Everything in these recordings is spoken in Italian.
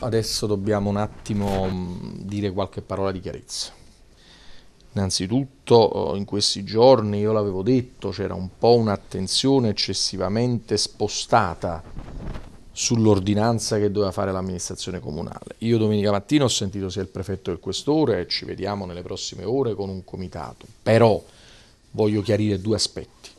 Adesso dobbiamo un attimo mm, dire qualche parola di chiarezza. Innanzitutto oh, in questi giorni, io l'avevo detto, c'era un po' un'attenzione eccessivamente spostata sull'ordinanza che doveva fare l'amministrazione comunale. Io domenica mattina ho sentito sia il prefetto che il questore e ci vediamo nelle prossime ore con un comitato. Però voglio chiarire due aspetti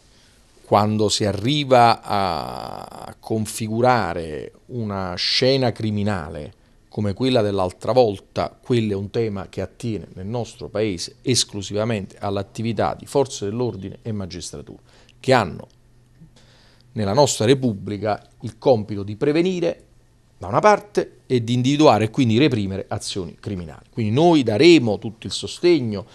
quando si arriva a configurare una scena criminale come quella dell'altra volta, quello è un tema che attiene nel nostro Paese esclusivamente all'attività di forze dell'ordine e magistratura, che hanno nella nostra Repubblica il compito di prevenire da una parte e di individuare e quindi reprimere azioni criminali. Quindi noi daremo tutto il sostegno,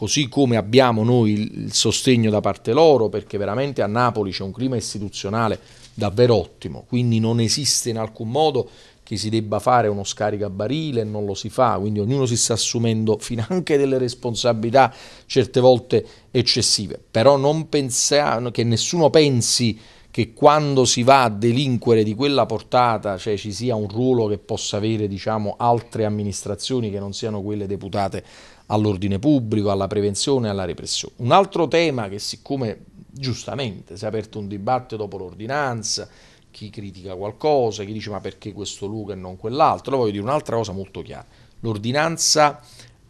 così come abbiamo noi il sostegno da parte loro, perché veramente a Napoli c'è un clima istituzionale davvero ottimo, quindi non esiste in alcun modo che si debba fare uno scaricabarile, non lo si fa, quindi ognuno si sta assumendo fin anche delle responsabilità certe volte eccessive, però non pensiamo che nessuno pensi che quando si va a delinquere di quella portata, cioè ci sia un ruolo che possa avere diciamo, altre amministrazioni che non siano quelle deputate all'ordine pubblico, alla prevenzione e alla repressione. Un altro tema che siccome giustamente si è aperto un dibattito dopo l'ordinanza, chi critica qualcosa, chi dice ma perché questo luogo e non quell'altro, voglio dire un'altra cosa molto chiara, l'ordinanza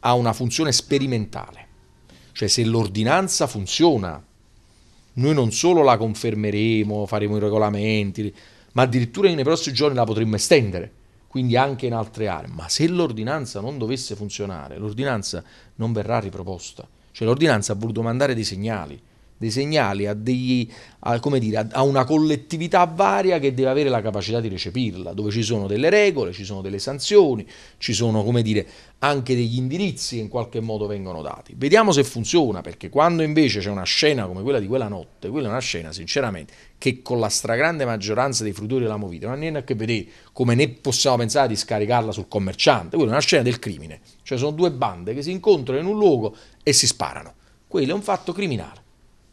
ha una funzione sperimentale, cioè se l'ordinanza funziona noi non solo la confermeremo, faremo i regolamenti, ma addirittura nei prossimi giorni la potremmo estendere, quindi anche in altre aree. Ma se l'ordinanza non dovesse funzionare, l'ordinanza non verrà riproposta. Cioè l'ordinanza ha voluto mandare dei segnali dei segnali a, degli, a, dire, a, una collettività varia che deve avere la capacità di recepirla, dove ci sono delle regole, ci sono delle sanzioni, ci sono dire, anche degli indirizzi che in qualche modo vengono dati. Vediamo se funziona, perché quando invece c'è una scena come quella di quella notte, quella è una scena sinceramente che con la stragrande maggioranza dei fruitori della movita non ha niente a che vedere, come ne possiamo pensare di scaricarla sul commerciante, quella è una scena del crimine, cioè sono due bande che si incontrano in un luogo e si sparano. Quello è un fatto criminale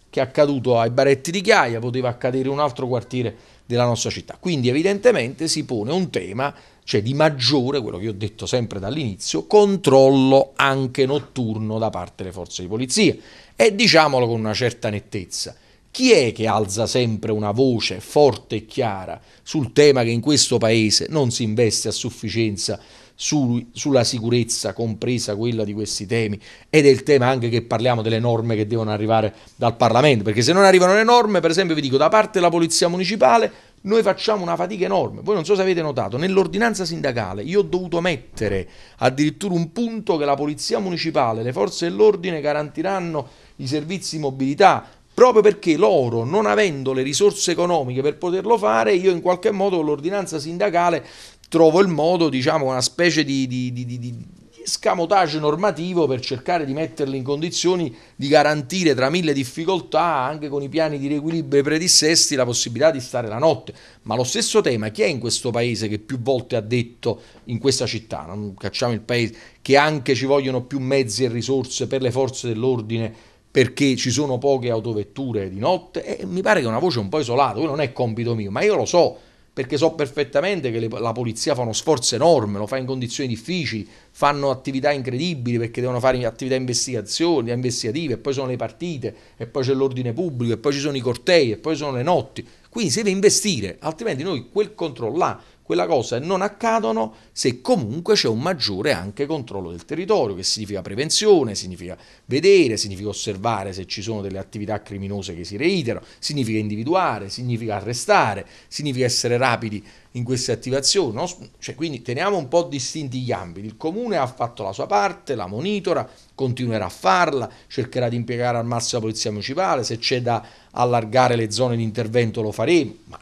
che è accaduto ai Baretti di Chiaia poteva accadere in un altro quartiere della nostra città. Quindi evidentemente si pone un tema, cioè di maggiore, quello che ho detto sempre dall'inizio, controllo anche notturno da parte delle forze di polizia. E diciamolo con una certa nettezza, chi è che alza sempre una voce forte e chiara sul tema che in questo paese non si investe a sufficienza su, sulla sicurezza, compresa quella di questi temi, ed è il tema anche che parliamo delle norme che devono arrivare dal Parlamento, perché se non arrivano le norme, per esempio vi dico, da parte della Polizia Municipale noi facciamo una fatica enorme. Voi non so se avete notato, nell'ordinanza sindacale io ho dovuto mettere addirittura un punto che la Polizia Municipale, le forze dell'ordine garantiranno i servizi di mobilità, proprio perché loro, non avendo le risorse economiche per poterlo fare, io in qualche modo con l'ordinanza sindacale trovo il modo, diciamo, una specie di, di, di, di scamotage normativo per cercare di metterli in condizioni di garantire tra mille difficoltà, anche con i piani di riequilibrio e predissesti, la possibilità di stare la notte. Ma lo stesso tema, chi è in questo paese che più volte ha detto in questa città, non cacciamo il paese, che anche ci vogliono più mezzi e risorse per le forze dell'ordine? perché ci sono poche autovetture di notte e eh, mi pare che è una voce un po' isolata, non è compito mio, ma io lo so perché so perfettamente che le, la polizia fa uno sforzo enorme, lo fa in condizioni difficili, fanno attività incredibili perché devono fare attività investigative, e poi sono le partite, e poi c'è l'ordine pubblico, e poi ci sono i cortei, e poi sono le notti. Quindi si deve investire, altrimenti noi quel controllo là quella cosa non accadono se comunque c'è un maggiore anche controllo del territorio, che significa prevenzione, significa vedere, significa osservare se ci sono delle attività criminose che si reiterano, significa individuare, significa arrestare, significa essere rapidi in queste attivazioni. No? Cioè, quindi teniamo un po' distinti gli ambiti. Il comune ha fatto la sua parte, la monitora, continuerà a farla, cercherà di impiegare al massimo la polizia municipale, se c'è da allargare le zone di intervento lo faremo, ma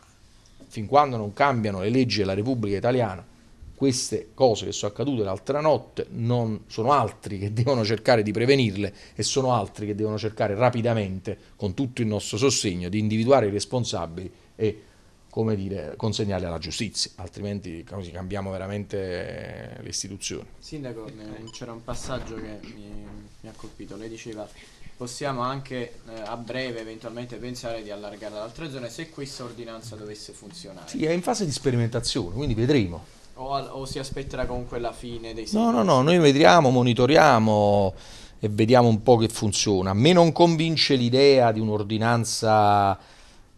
fin quando non cambiano le leggi della Repubblica Italiana, queste cose che sono accadute l'altra notte non, sono altri che devono cercare di prevenirle e sono altri che devono cercare rapidamente, con tutto il nostro sostegno, di individuare i responsabili e come dire, consegnarli alla giustizia, altrimenti cambiamo veramente eh, le istituzioni. Sindaco, c'era un passaggio che mi, mi ha colpito, lei diceva possiamo anche eh, a breve eventualmente pensare di allargare ad altre zone se questa ordinanza dovesse funzionare. Sì, è in fase di sperimentazione, quindi vedremo. O, o si aspetterà comunque la fine dei No, no, no, noi vediamo, monitoriamo e vediamo un po' che funziona. A me non convince l'idea di un'ordinanza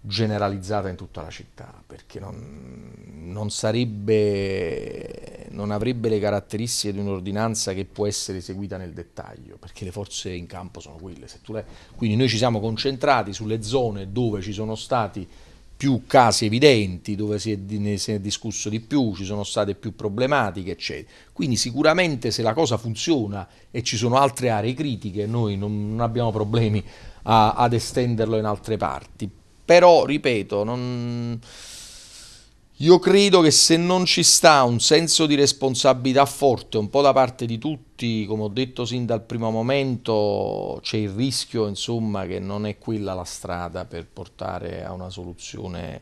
generalizzata in tutta la città, perché non, non, sarebbe, non avrebbe le caratteristiche di un'ordinanza che può essere eseguita nel dettaglio, perché le forze in campo sono quelle. Le... Quindi noi ci siamo concentrati sulle zone dove ci sono stati più casi evidenti, dove si è, ne si è discusso di più, ci sono state più problematiche, eccetera. Quindi sicuramente se la cosa funziona e ci sono altre aree critiche, noi non, non abbiamo problemi a, ad estenderlo in altre parti però, ripeto, non... io credo che se non ci sta un senso di responsabilità forte un po' da parte di tutti, come ho detto sin dal primo momento, c'è il rischio, insomma, che non è quella la strada per portare a una soluzione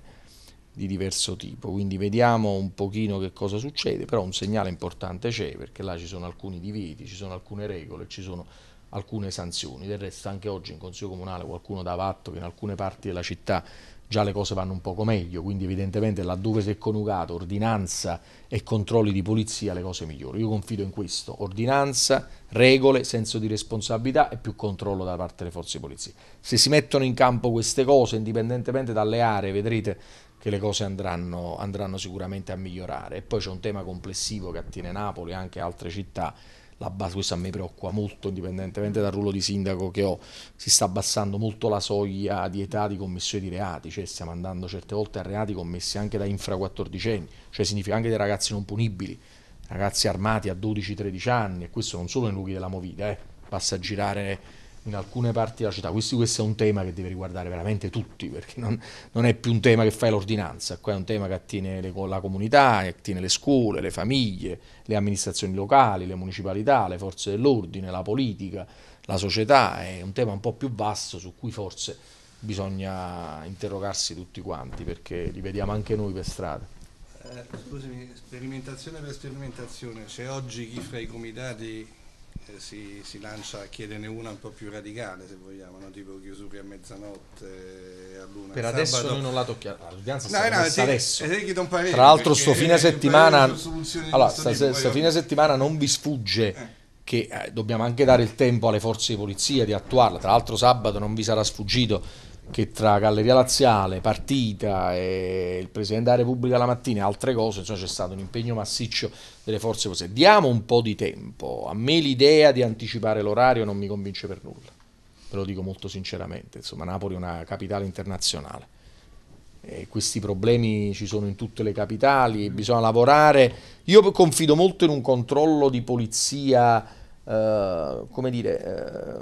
di diverso tipo. Quindi vediamo un pochino che cosa succede, però un segnale importante c'è perché là ci sono alcuni divieti, ci sono alcune regole, ci sono alcune sanzioni. Del resto anche oggi in Consiglio Comunale qualcuno dava atto che in alcune parti della città già le cose vanno un poco meglio, quindi evidentemente laddove si è coniugato ordinanza e controlli di polizia le cose migliorano. Io confido in questo, ordinanza, regole, senso di responsabilità e più controllo da parte delle forze di polizia. Se si mettono in campo queste cose, indipendentemente dalle aree, vedrete che le cose andranno, andranno sicuramente a migliorare. E poi c'è un tema complessivo che attiene Napoli e anche altre città, la base, questo a me preoccupa molto, indipendentemente dal ruolo di sindaco che ho, si sta abbassando molto la soglia di età di commissione di reati, cioè stiamo andando certe volte a reati commessi anche da infra 14 anni, cioè significa anche dei ragazzi non punibili, ragazzi armati a 12-13 anni, e questo non solo nei luoghi della movida, eh, basta girare in alcune parti della città. Questo, questo, è un tema che deve riguardare veramente tutti, perché non, non è più un tema che fai l'ordinanza, qua è un tema che attiene le, la comunità, che attiene le scuole, le famiglie, le amministrazioni locali, le municipalità, le forze dell'ordine, la politica, la società, è un tema un po' più vasto su cui forse bisogna interrogarsi tutti quanti, perché li vediamo anche noi per strada. Eh, scusami, sperimentazione per sperimentazione, c'è oggi chi fra i comitati eh, si, si, lancia, chiedene una un po' più radicale se vogliamo, no? tipo chiusura a mezzanotte, eh, a luna. Per sabato. adesso noi non la tocchiamo, ah, l'udianza no, no, ti, adesso. Parere, eh, Tra l'altro sto fine settimana, allora, sta, tipo, sta fine settimana non vi sfugge. Eh che eh, dobbiamo anche dare il tempo alle forze di polizia di attuarla. Tra l'altro sabato non vi sarà sfuggito che tra Galleria Laziale, partita e il Presidente della Repubblica la mattina e altre cose, insomma cioè c'è stato un impegno massiccio delle forze cose. Diamo un po' di tempo, a me l'idea di anticipare l'orario non mi convince per nulla, ve lo dico molto sinceramente, insomma Napoli è una capitale internazionale. E questi problemi ci sono in tutte le capitali, bisogna lavorare. Io confido molto in un controllo di polizia eh, come dire,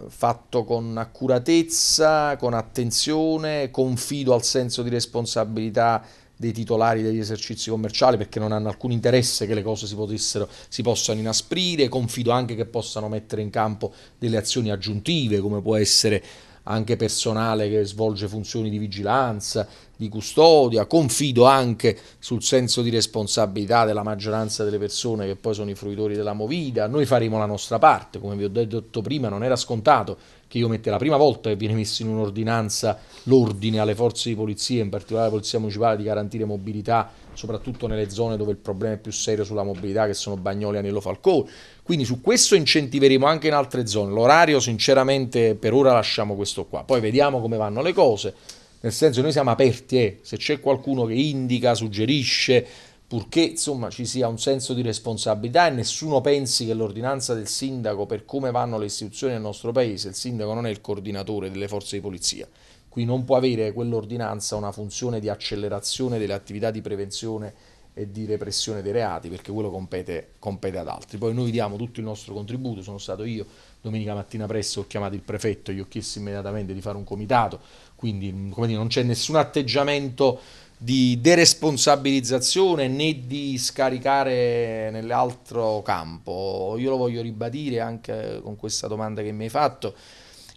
eh, fatto con accuratezza, con attenzione, confido al senso di responsabilità dei titolari degli esercizi commerciali perché non hanno alcun interesse che le cose si, potessero, si possano inasprire, confido anche che possano mettere in campo delle azioni aggiuntive come può essere anche personale che svolge funzioni di vigilanza, di custodia, confido anche sul senso di responsabilità della maggioranza delle persone che poi sono i fruitori della Movida, noi faremo la nostra parte, come vi ho detto prima non era scontato che io mette la prima volta che viene messo in un'ordinanza l'ordine alle forze di polizia, in particolare alla Polizia Municipale, di garantire mobilità, soprattutto nelle zone dove il problema è più serio sulla mobilità, che sono Bagnoli e Anello Falcone quindi su questo incentiveremo anche in altre zone. L'orario, sinceramente, per ora lasciamo questo qua. Poi vediamo come vanno le cose. Nel senso, noi siamo aperti, eh. se c'è qualcuno che indica, suggerisce, purché insomma ci sia un senso di responsabilità e nessuno pensi che l'ordinanza del sindaco per come vanno le istituzioni nel nostro paese, il sindaco non è il coordinatore delle forze di polizia. Qui non può avere quell'ordinanza una funzione di accelerazione delle attività di prevenzione e di repressione dei reati, perché quello compete, compete, ad altri. Poi noi diamo tutto il nostro contributo, sono stato io domenica mattina presto, ho chiamato il prefetto, gli ho chiesto immediatamente di fare un comitato, quindi mm, come dire, non c'è nessun atteggiamento di deresponsabilizzazione né di scaricare nell'altro campo. Io lo voglio ribadire anche con questa domanda che mi hai fatto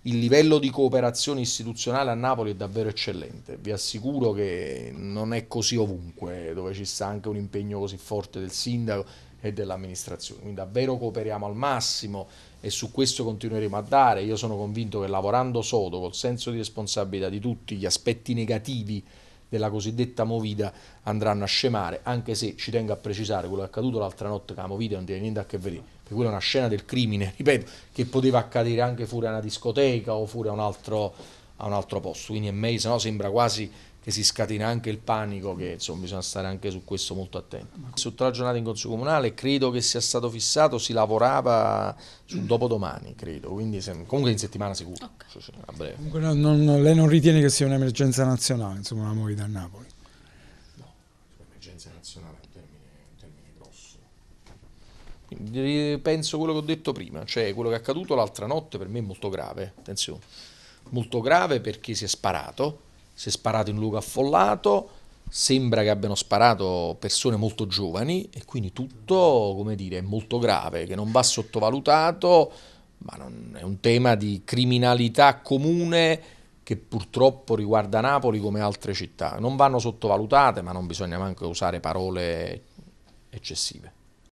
il livello di cooperazione istituzionale a Napoli è davvero eccellente. Vi assicuro che non è così ovunque, dove ci sta anche un impegno così forte del sindaco e dell'amministrazione. Quindi davvero cooperiamo al massimo e su questo continueremo a dare. Io sono convinto che lavorando sodo, col senso di responsabilità di tutti gli aspetti negativi della cosiddetta Movida andranno a scemare, anche se ci tengo a precisare quello che è accaduto l'altra notte che la Movida non tiene niente a che vedere, perché quella è una scena del crimine, ripeto, che poteva accadere anche fuori a una discoteca o fuori a un altro, a un altro posto, quindi è me se no sembra quasi e si scatena anche il panico che insomma, bisogna stare anche su questo molto attenti. Sotto la giornata in Consiglio Comunale credo che sia stato fissato, si lavorava sul mm. dopodomani, credo, quindi comunque in settimana sicuro. Okay. Cioè, a breve. Comunque, no, non, lei non ritiene che sia un'emergenza nazionale, insomma, la morita a Napoli? No, un'emergenza nazionale è un termine, un termine grosso. penso quello che ho detto prima, cioè quello che è accaduto l'altra notte per me è molto grave, attenzione, molto grave perché si è sparato si è sparato in un luogo affollato, sembra che abbiano sparato persone molto giovani e quindi tutto, come dire, è molto grave, che non va sottovalutato, ma non, è un tema di criminalità comune che purtroppo riguarda Napoli come altre città. Non vanno sottovalutate, ma non bisogna neanche usare parole eccessive.